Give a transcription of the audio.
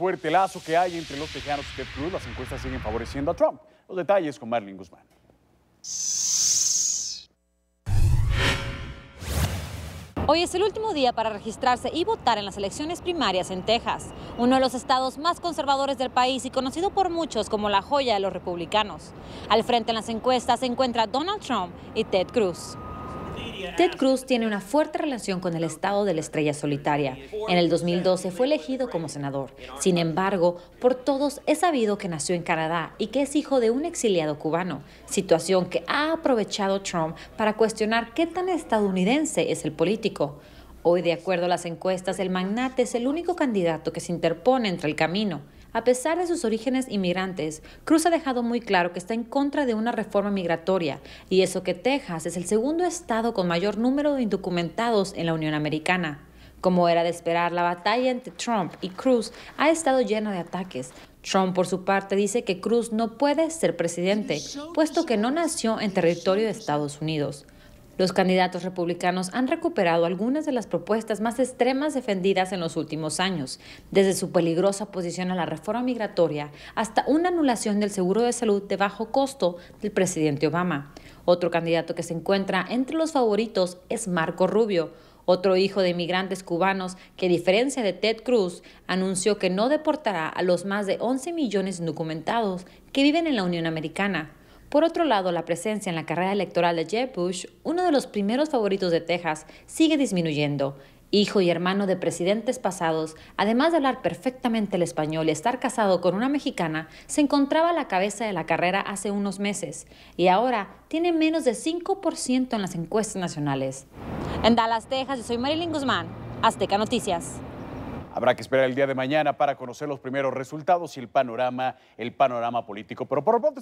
fuerte lazo que hay entre los tejanos y Ted Cruz, las encuestas siguen favoreciendo a Trump. Los detalles con Marlene Guzmán. Hoy es el último día para registrarse y votar en las elecciones primarias en Texas, uno de los estados más conservadores del país y conocido por muchos como la joya de los republicanos. Al frente en las encuestas se encuentra Donald Trump y Ted Cruz. Ted Cruz tiene una fuerte relación con el estado de la estrella solitaria. En el 2012 fue elegido como senador. Sin embargo, por todos es sabido que nació en Canadá y que es hijo de un exiliado cubano, situación que ha aprovechado Trump para cuestionar qué tan estadounidense es el político. Hoy, de acuerdo a las encuestas, el magnate es el único candidato que se interpone entre el camino a pesar de sus orígenes inmigrantes, Cruz ha dejado muy claro que está en contra de una reforma migratoria, y eso que Texas es el segundo estado con mayor número de indocumentados en la Unión Americana. Como era de esperar, la batalla entre Trump y Cruz ha estado llena de ataques. Trump, por su parte, dice que Cruz no puede ser presidente, puesto que no nació en territorio de Estados Unidos. Los candidatos republicanos han recuperado algunas de las propuestas más extremas defendidas en los últimos años, desde su peligrosa posición a la reforma migratoria hasta una anulación del seguro de salud de bajo costo del presidente Obama. Otro candidato que se encuentra entre los favoritos es Marco Rubio, otro hijo de inmigrantes cubanos que, a diferencia de Ted Cruz, anunció que no deportará a los más de 11 millones indocumentados que viven en la Unión Americana. Por otro lado, la presencia en la carrera electoral de Jeb Bush, uno de los primeros favoritos de Texas, sigue disminuyendo. Hijo y hermano de presidentes pasados, además de hablar perfectamente el español y estar casado con una mexicana, se encontraba a la cabeza de la carrera hace unos meses y ahora tiene menos de 5% en las encuestas nacionales. En Dallas, Texas, yo soy Marilyn Guzmán, Azteca Noticias. Habrá que esperar el día de mañana para conocer los primeros resultados y el panorama, el panorama político. Pero por